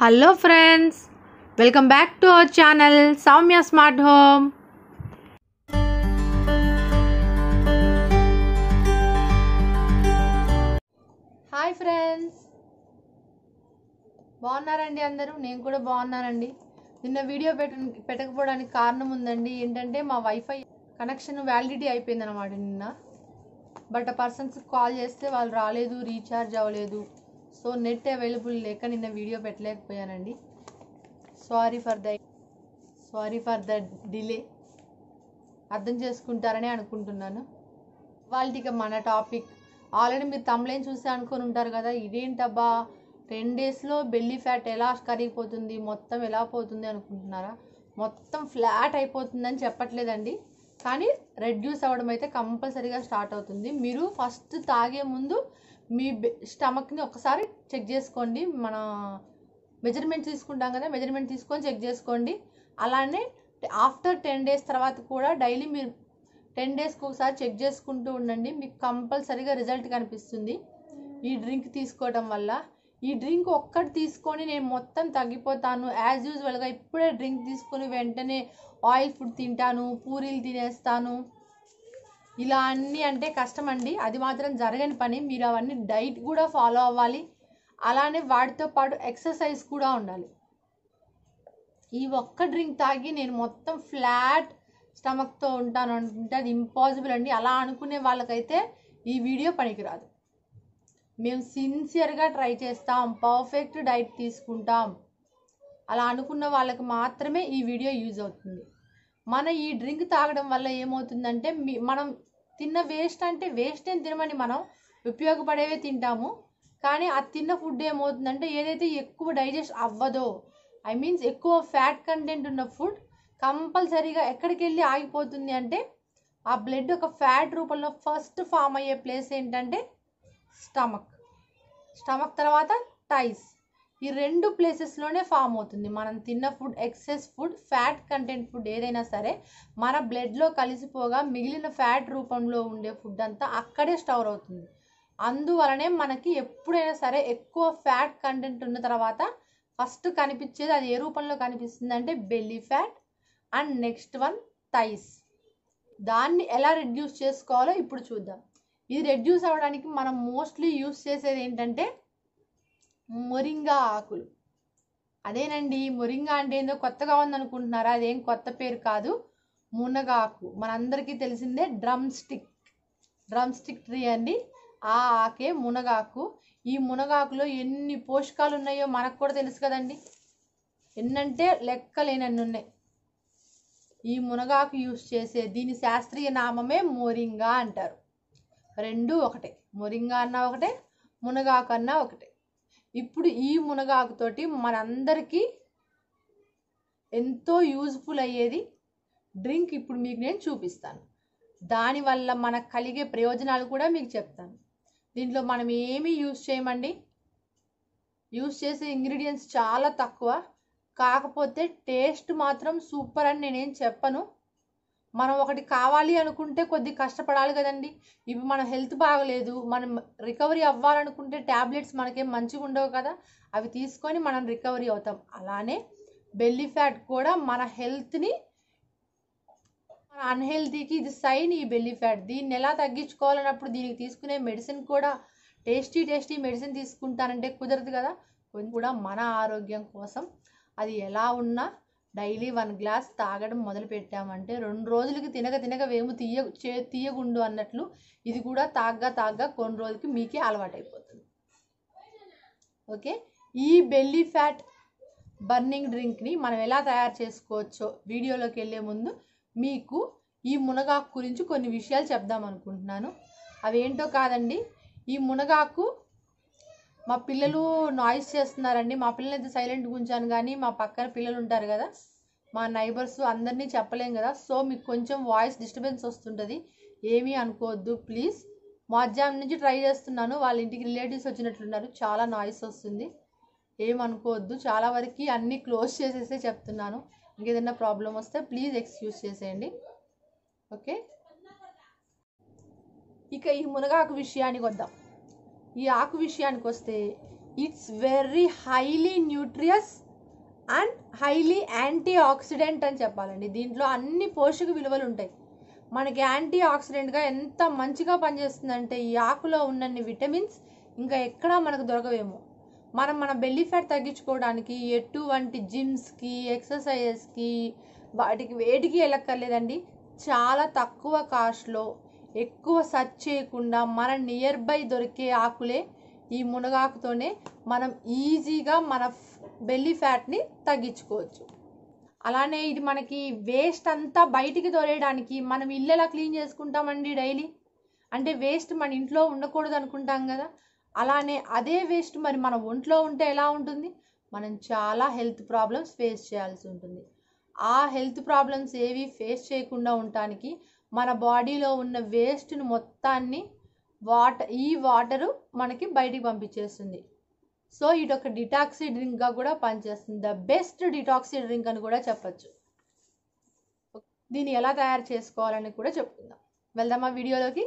Hello friends welcome back to our channel Soumya smart home hi friends బాగున్నారండి అందరూ నేను కూడా బాగున్నానండి నిన్న వీడియో పెట్ట పెట్టకపోవడానికి కారణం ఉందండి ఏంటంటే మా వైఫై కనెక్షన్ వ్యాలిడిటీ అనమాట నిన్న బట్ ఆ పర్సన్స్కి కాల్ చేస్తే వాళ్ళు రాలేదు రీఛార్జ్ అవ్వలేదు సో నెట్ అవైలబుల్ లేక నిన్న వీడియో పెట్టలేకపోయానండి sorry for the sorry for the delay అర్థం చేసుకుంటారని అనుకుంటున్నాను వాళ్ళకి మన టాపిక్ ఆల్రెడీ మీరు తమ్లైన్ చూసి అనుకొని ఉంటారు కదా ఇదేంటబ్బా టెన్ డేస్లో బెల్లీ ఫ్యాట్ ఎలా కరిగిపోతుంది మొత్తం ఎలా పోతుంది అనుకుంటున్నారా మొత్తం ఫ్లాట్ అయిపోతుందని చెప్పట్లేదండి కానీ రెడ్యూస్ అవ్వడం అయితే కంపల్సరీగా స్టార్ట్ అవుతుంది మీరు ఫస్ట్ తాగే ముందు మీ స్టమక్ని ఒకసారి చెక్ చేసుకోండి మన మెజర్మెంట్ తీసుకుంటాం కదా మెజర్మెంట్ తీసుకొని చెక్ చేసుకోండి అలానే ఆఫ్టర్ టెన్ డేస్ తర్వాత కూడా డైలీ మీరు టెన్ డేస్కి ఒకసారి చెక్ చేసుకుంటూ ఉండండి మీకు కంపల్సరీగా రిజల్ట్ కనిపిస్తుంది ఈ డ్రింక్ తీసుకోవడం వల్ల ఈ డ్రింక్ ఒక్కటి తీసుకొని నేను మొత్తం తగ్గిపోతాను యాజ్ యూజువల్గా ఇప్పుడే డ్రింక్ తీసుకొని వెంటనే ఆయిల్ ఫుడ్ తింటాను పూరీలు తినేస్తాను ఇలా అన్నీ అంటే కష్టం అండి అది మాత్రం జరగని పని మీరు అవన్నీ డైట్ కూడా ఫాలో అవ్వాలి అలానే వాటితో పాటు ఎక్సర్సైజ్ కూడా ఉండాలి ఈ ఒక్క డ్రింక్ తాగి నేను మొత్తం ఫ్లాట్ స్టమక్తో ఉంటాను అంటే అది ఇంపాసిబుల్ అండి అలా అనుకునే వాళ్ళకైతే ఈ వీడియో పనికిరాదు మేము సిన్సియర్గా ట్రై చేస్తాం పర్ఫెక్ట్ డైట్ తీసుకుంటాం అలా అనుకున్న వాళ్ళకి మాత్రమే ఈ వీడియో యూజ్ అవుతుంది మన ఈ డ్రింక్ తాగడం వల్ల ఏమవుతుందంటే మనం తిన్న వేస్ట్ అంటే వేస్ట్ ఏం తినమని మనం ఉపయోగపడేవే తింటాము కానీ ఆ తిన్న ఫుడ్ ఏమవుతుందంటే ఏదైతే ఎక్కువ డైజెస్ట్ అవ్వదో ఐ మీన్స్ ఎక్కువ ఫ్యాట్ కంటెంట్ ఉన్న ఫుడ్ కంపల్సరీగా ఎక్కడికి వెళ్ళి ఆగిపోతుంది అంటే ఆ బ్లడ్ ఒక ఫ్యాట్ రూపంలో ఫస్ట్ ఫామ్ అయ్యే ప్లేస్ ఏంటంటే స్టమక్ స్టమక్ తర్వాత టైస్ ఈ రెండు ప్లేసెస్లోనే ఫామ్ అవుతుంది మనం తిన్న food excess food fat content food ఏదైనా సరే మన బ్లడ్లో కలిసిపోగా మిగిలిన ఫ్యాట్ రూపంలో ఉండే ఫుడ్ అంతా అక్కడే స్టోర్ అవుతుంది అందువలనే మనకి ఎప్పుడైనా సరే ఎక్కువ ఫ్యాట్ కంటెంట్ ఉన్న తర్వాత ఫస్ట్ కనిపించేది అది ఏ రూపంలో కనిపిస్తుంది అంటే belly fat and next one thighs దాన్ని ఎలా రిడ్యూస్ చేసుకోవాలో ఇప్పుడు చూద్దాం ఇది రెడ్యూస్ అవ్వడానికి మనం మోస్ట్లీ యూస్ చేసేది ఏంటంటే మొరింగా ఆకులు అదేనండి మొరింగా అంటే ఏందో కొత్తగా ఉందనుకుంటున్నారా అదేం కొత్త పేరు కాదు మునగాకు మనందరికీ తెలిసిందే drumstick drumstick tree అండి ఆ ఆకే మునగాకు ఈ మునగాకులో ఎన్ని పోషకాలు ఉన్నాయో మనకు కూడా తెలుసు కదండి ఎన్నంటే లెక్కలేనన్ని ఉన్నాయి ఈ మునగాకు యూస్ చేసే దీని శాస్త్రీయ నామమే మోరింగా అంటారు రెండు ఒకటే మొరింగా అన్న ఒకటే మునగాకు అన్న ఒకటే ఇప్పుడు ఈ మునగాకుతోటి మనందరికీ ఎంతో యూజ్ఫుల్ అయ్యేది డ్రింక్ ఇప్పుడు మీకు నేను చూపిస్తాను దానివల్ల మనకు కలిగే ప్రయోజనాలు కూడా మీకు చెప్తాను దీంట్లో మనం ఏమీ యూజ్ చేయమండి యూజ్ చేసే ఇంగ్రీడియంట్స్ చాలా తక్కువ కాకపోతే టేస్ట్ మాత్రం సూపర్ అని నేనేం చెప్పను మనం ఒకటి కావాలి అనుకుంటే కొద్ది కష్టపడాలి కదండి ఇవి మన హెల్త్ బాగలేదు మనం రికవరీ అవ్వాలనుకుంటే ట్యాబ్లెట్స్ మనకేం మంచిగా ఉండవు కదా అవి తీసుకొని మనం రికవరీ అవుతాం అలానే బెల్లీ ఫ్యాట్ కూడా మన హెల్త్ని మన అన్హెల్తీకి ఇది సైన్ ఈ బెల్లీ ఫ్యాట్ దీన్ని ఎలా తగ్గించుకోవాలన్నప్పుడు దీనికి తీసుకునే మెడిసిన్ కూడా టేస్టీ టేస్టీ మెడిసిన్ తీసుకుంటానంటే కుదరదు కదా కూడా మన ఆరోగ్యం కోసం అది ఎలా ఉన్నా డైలీ వన్ గ్లాస్ తాగడం మొదలు పెట్టామంటే రెండు రోజులకి తినక తినక వేము తీయ చే తీయకుండు అన్నట్లు ఇది కూడా తాగ్గా తాగ్గా కొన్ని రోజులకి మీకే అలవాటైపోతుంది ఓకే ఈ బెల్లీ ఫ్యాట్ బర్నింగ్ డ్రింక్ని మనం ఎలా తయారు చేసుకోవచ్చో వీడియోలోకి వెళ్ళే ముందు మీకు ఈ మునగాకు గురించి కొన్ని విషయాలు చెప్దాం అనుకుంటున్నాను అవేంటో కాదండి ఈ మునగాకు మా పిల్లలు నాయిస్ చేస్తున్నారండి మా పిల్లలు అయితే సైలెంట్గా ఉంచాను కానీ మా పక్కన పిల్లలు ఉంటారు కదా మా నైబర్స్ అందరినీ చెప్పలేం కదా సో మీకు కొంచెం వాయిస్ డిస్టర్బెన్స్ వస్తుంటుంది ఏమీ అనుకోవద్దు ప్లీజ్ మధ్యాహ్నం నుంచి ట్రై చేస్తున్నాను వాళ్ళ ఇంటికి రిలేటివ్స్ వచ్చినట్లున్నారు చాలా నాయిస్ వస్తుంది ఏమనుకోవద్దు చాలా వరకు అన్నీ క్లోజ్ చేసేసే చెప్తున్నాను ఇంకేదైనా ప్రాబ్లం వస్తే ప్లీజ్ ఎక్స్క్యూజ్ చేసేయండి ఓకే ఇక ఈ మునగాకు విషయానికి వద్దాం ఈ ఆకు విషయానికి వస్తే it's very highly nutritious and highly antioxidant అని చెప్పాలండి దీంట్లో అన్ని పోషక విలువలు ఉంటాయి మనకి యాంటీ ఆక్సిడెంట్గా ఎంత మంచిగా పనిచేస్తుందంటే ఈ ఆకులో ఉన్నన్ని విటమిన్స్ ఇంకా ఎక్కడా మనకు దొరకవేమో మనం మన బెల్లీ ఫ్యాట్ తగ్గించుకోవడానికి ఎటువంటి జిమ్స్కి ఎక్సర్సైజెస్కి వాటికి వేటికి వెళ్ళక్కర్లేదండి చాలా తక్కువ కాస్ట్లో ఎక్కువ సర్చ్ చేయకుండా మన నియర్ బై దొరికే ఆకులే ఈ మునగాకుతోనే మనం ఈజీగా మన బెల్లీ ఫ్యాట్ని తగ్గించుకోవచ్చు అలానే ఇది మనకి వేస్ట్ అంతా బయటికి దొరేయడానికి మనం ఇల్లు క్లీన్ చేసుకుంటామండి డైలీ అంటే వేస్ట్ మన ఇంట్లో ఉండకూడదు అనుకుంటాం కదా అలానే అదే వేస్ట్ మరి మన ఒంట్లో ఉంటే ఎలా ఉంటుంది మనం చాలా హెల్త్ ప్రాబ్లమ్స్ ఫేస్ చేయాల్సి ఉంటుంది ఆ హెల్త్ ప్రాబ్లమ్స్ ఏవి ఫేస్ చేయకుండా ఉండటానికి మన బాడీలో ఉన్న వేస్ట్ను మొత్తాన్ని వాటర్ ఈ వాటరు మనకి బయటికి పంపించేస్తుంది సో ఇది ఒక డిటాక్సీ డ్రింక్గా కూడా పనిచేస్తుంది ద బెస్ట్ డిటాక్సీ డ్రింక్ అని కూడా చెప్పచ్చు దీన్ని ఎలా తయారు చేసుకోవాలని కూడా చెప్పుకుందాం వెళ్దామా వీడియోలోకి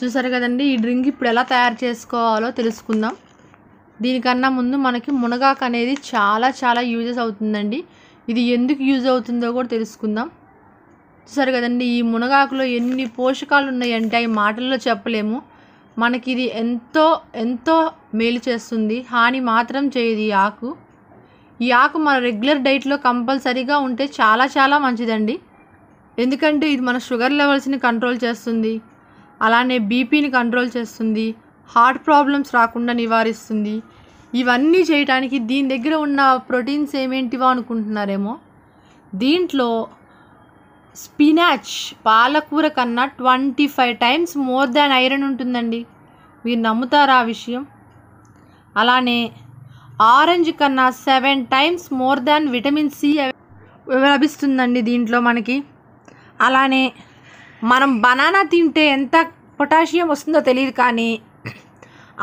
చూసారు కదండి ఈ డ్రింక్ ఇప్పుడు ఎలా తయారు చేసుకోవాలో తెలుసుకుందాం దీనికన్నా ముందు మనకి మునగాకు అనేది చాలా చాలా యూజెస్ అవుతుందండి ఇది ఎందుకు యూజ్ అవుతుందో కూడా తెలుసుకుందాం చూసారు కదండి ఈ మునగాకులో ఎన్ని పోషకాలు ఉన్నాయంటే అవి మాటల్లో చెప్పలేము మనకి ఇది ఎంతో ఎంతో మేలు చేస్తుంది హాని మాత్రం చేయదు ఈ ఆకు ఈ ఆకు మన రెగ్యులర్ డైట్లో కంపల్సరీగా ఉంటే చాలా చాలా మంచిదండి ఎందుకంటే ఇది మన షుగర్ లెవెల్స్ని కంట్రోల్ చేస్తుంది అలానే బీపీని కంట్రోల్ చేస్తుంది హార్ట్ ప్రాబ్లమ్స్ రాకుండా నివారిస్తుంది ఇవన్నీ చేయటానికి దీని దగ్గర ఉన్న ప్రోటీన్స్ ఏమేంటివో అనుకుంటున్నారేమో దీంట్లో స్పినాచ్ పాలకూర కన్నా twenty five times more than iron ఉంటుందండి మీరు నమ్ముతారా ఆ విషయం అలానే ఆరెంజ్ కన్నా seven times more than vitamin C లభిస్తుందండి దీంట్లో మనకి అలానే మనం బనానా తింటే ఎంత పొటాషియం వస్తుందో తెలియదు కానీ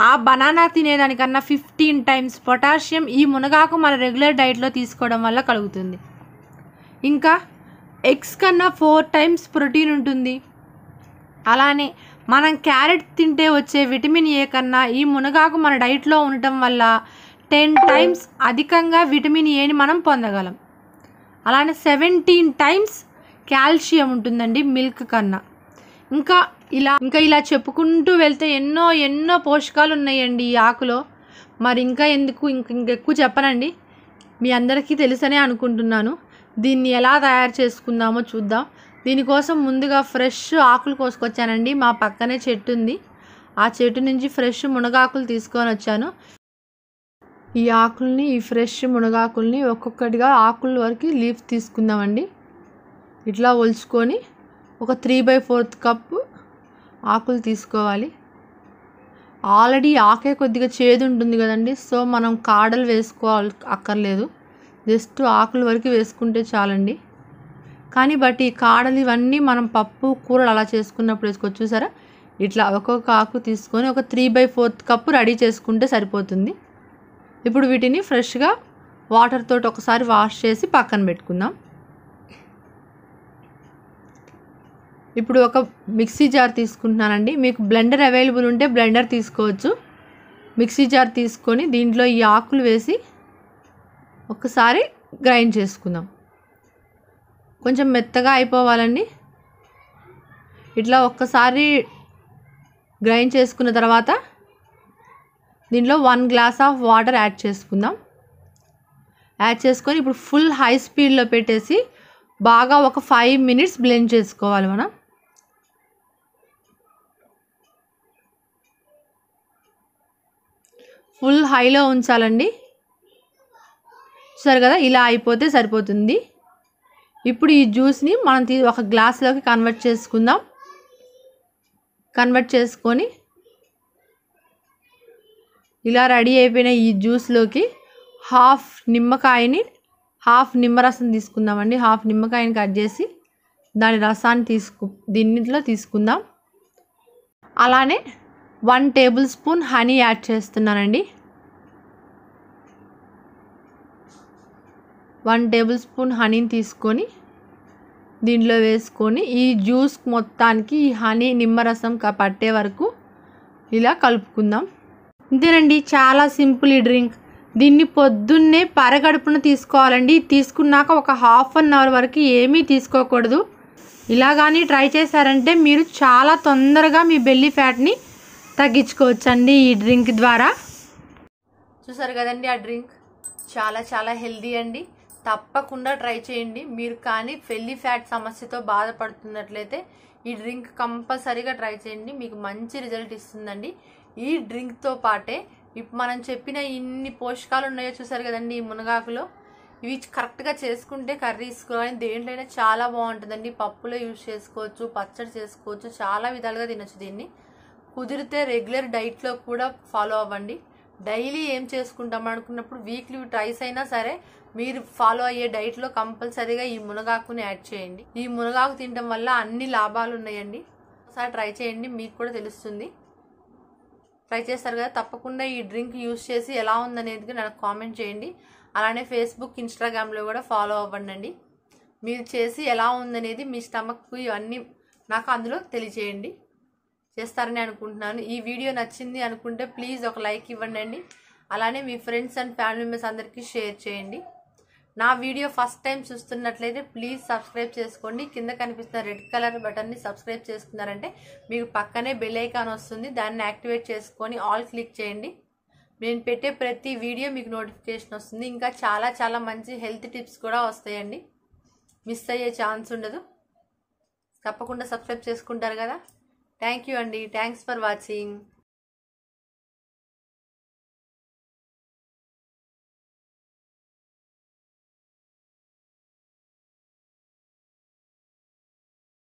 ఆ బనానా తినేదానికన్నా ఫిఫ్టీన్ టైమ్స్ పొటాషియం ఈ మునగాకు మన రెగ్యులర్ డైట్లో తీసుకోవడం వల్ల కలుగుతుంది ఇంకా ఎగ్స్ కన్నా ఫోర్ టైమ్స్ ప్రోటీన్ ఉంటుంది అలానే మనం క్యారెట్ తింటే వచ్చే విటమిన్ ఏ కన్నా ఈ మునగాకు మన డైట్లో ఉండటం వల్ల టెన్ టైమ్స్ అధికంగా విటమిన్ ఏని మనం పొందగలం అలానే సెవెంటీన్ టైమ్స్ కాల్షియం ఉంటుందండి మిల్క్ కన్నా ఇంకా ఇలా ఇంకా ఇలా చెప్పుకుంటూ వెళ్తే ఎన్నో ఎన్నో పోషకాలు ఉన్నాయండి ఈ ఆకులో మరి ఇంకా ఎందుకు ఇంక ఇంకెక్కువ చెప్పనండి మీ అందరికీ తెలుసనే అనుకుంటున్నాను దీన్ని ఎలా తయారు చేసుకుందామో చూద్దాం దీనికోసం ముందుగా ఫ్రెష్ ఆకులు కోసుకొచ్చానండి మా పక్కనే చెట్టు ఉంది ఆ చెట్టు నుంచి ఫ్రెష్ మునగాకులు తీసుకొని వచ్చాను ఈ ఆకుల్ని ఈ ఫ్రెష్ మునగాకుల్ని ఒక్కొక్కటిగా ఆకుల వరకు లీఫ్ తీసుకుందామండి ఇట్లా ఒలుచుకొని ఒక త్రీ బై ఫోర్త్ కప్పు ఆకులు తీసుకోవాలి ఆల్రెడీ ఆకే కొద్దిగా చేదు ఉంటుంది కదండి సో మనం కాడలు వేసుకోవాలి అక్కర్లేదు జస్ట్ ఆకుల వరకు వేసుకుంటే చాలండి కానీ బట్ ఈ కాడలు ఇవన్నీ మనం పప్పు కూరలు అలా చేసుకున్నప్పుడు వేసుకోవచ్చు చూసారా ఇట్లా ఒక్కొక్క ఆకు తీసుకొని ఒక three by fourth cup ready చేసుకుంటే సరిపోతుంది ఇప్పుడు వీటిని ఫ్రెష్గా వాటర్ తోటి ఒకసారి వాష్ చేసి పక్కన పెట్టుకుందాం ఇప్పుడు ఒక మిక్సీ జార్ తీసుకుంటున్నానండి మీకు బ్లెండర్ అవైలబుల్ ఉంటే బ్లెండర్ తీసుకోవచ్చు మిక్సీ జార్ తీసుకొని దీంట్లో ఈ ఆకులు వేసి ఒకసారి గ్రైండ్ చేసుకుందాం కొంచెం మెత్తగా అయిపోవాలండి ఇట్లా ఒక్కసారి గ్రైండ్ చేసుకున్న తర్వాత దీంట్లో one glass of water add చేసుకుందాం యాడ్ చేసుకొని ఇప్పుడు ఫుల్ హై స్పీడ్లో పెట్టేసి బాగా ఒక ఫైవ్ మినిట్స్ బ్లెండ్ చేసుకోవాలి మనం ఫుల్ హైలో ఉంచాలండి చూసారు కదా ఇలా అయిపోతే సరిపోతుంది ఇప్పుడు ఈ జ్యూస్ని మనం తీ ఒక గ్లాస్లోకి కన్వర్ట్ చేసుకుందాం కన్వర్ట్ చేసుకొని ఇలా రెడీ అయిపోయిన ఈ జ్యూస్లోకి హాఫ్ నిమ్మకాయని హాఫ్ నిమ్మరసం తీసుకుందామండి హాఫ్ నిమ్మకాయని కట్ చేసి దాని రసాన్ని తీసుకు దీన్నింట్లో తీసుకుందాం అలానే one tablespoon honey add చేస్తున్నానండి వన్ టేబుల్ స్పూన్ హనీని తీసుకొని దీంట్లో వేసుకొని ఈ జ్యూస్ మొత్తానికి ఈ హనీ నిమ్మరసం పట్టే వరకు ఇలా కలుపుకుందాం ఇంతేనండి చాలా సింపుల్ ఈ డ్రింక్ దీన్ని పొద్దున్నే పరగడుపున తీసుకోవాలండి తీసుకున్నాక ఒక హాఫ్ అన్ అవర్ వరకు ఏమీ తీసుకోకూడదు ఇలా కానీ ట్రై చేశారంటే మీరు చాలా తొందరగా మీ బెల్లీ ఫ్యాట్ని తగ్గించుకోవచ్చండి ఈ డ్రింక్ ద్వారా చూసారు కదండి ఆ డ్రింక్ చాలా చాలా హెల్దీ అండి తప్పకుండా ట్రై చేయండి మీరు కానీ ఫెల్లి ఫ్యాట్ సమస్యతో బాధపడుతున్నట్లయితే ఈ డ్రింక్ కంపల్సరీగా ట్రై చేయండి మీకు మంచి రిజల్ట్ ఇస్తుందండి ఈ డ్రింక్తో పాటే మనం చెప్పిన ఇన్ని పోషకాలు ఉన్నాయో చూసారు కదండి ఈ మునగాకులో ఇవి కరెక్ట్గా చేసుకుంటే కర్రీస్ కానీ దేంట్లైనా చాలా బాగుంటుందండి పప్పులో యూజ్ చేసుకోవచ్చు పచ్చడి చేసుకోవచ్చు చాలా విధాలుగా తినొచ్చు దీన్ని కుదిరితే రెగ్యులర్ డైట్లో కూడా ఫాలో అవ్వండి డైలీ ఏం చేసుకుంటాం అనుకున్నప్పుడు వీక్లీ ట్రైస్ అయినా సరే మీరు ఫాలో అయ్యే డైట్లో కంపల్సరీగా ఈ మునగాకుని యాడ్ చేయండి ఈ మునగాకు తినడం వల్ల అన్ని లాభాలు ఉన్నాయండి ఒకసారి ట్రై చేయండి మీకు కూడా తెలుస్తుంది ట్రై చేస్తారు కదా తప్పకుండా ఈ డ్రింక్ యూస్ చేసి ఎలా ఉందనేది నాకు కామెంట్ చేయండి అలానే ఫేస్బుక్ ఇన్స్టాగ్రామ్లో కూడా ఫాలో అవ్వండి మీరు చేసి ఎలా ఉందనేది మీ స్టమక్ ఇవన్నీ నాకు అందులో తెలియజేయండి చేస్తారని అనుకుంటున్నాను ఈ వీడియో నచ్చింది అనుకుంటే ప్లీజ్ ఒక లైక్ ఇవ్వండి అండి అలానే మీ ఫ్రెండ్స్ అండ్ ఫ్యామిలీ మెంబర్స్ అందరికీ షేర్ చేయండి నా వీడియో ఫస్ట్ టైం చూస్తున్నట్లయితే ప్లీజ్ సబ్స్క్రైబ్ చేసుకోండి కింద కనిపిస్తున్న రెడ్ కలర్ బటన్ని సబ్స్క్రైబ్ చేసుకున్నారంటే మీకు పక్కనే బెల్ ఐకాన్ వస్తుంది దాన్ని యాక్టివేట్ చేసుకొని ఆల్ క్లిక్ చేయండి నేను పెట్టే ప్రతి వీడియో మీకు నోటిఫికేషన్ వస్తుంది ఇంకా చాలా చాలా మంచి హెల్త్ టిప్స్ కూడా వస్తాయండి మిస్ అయ్యే ఛాన్స్ ఉండదు తప్పకుండా సబ్స్క్రైబ్ చేసుకుంటారు కదా Thank you, Andy. Thanks for watching.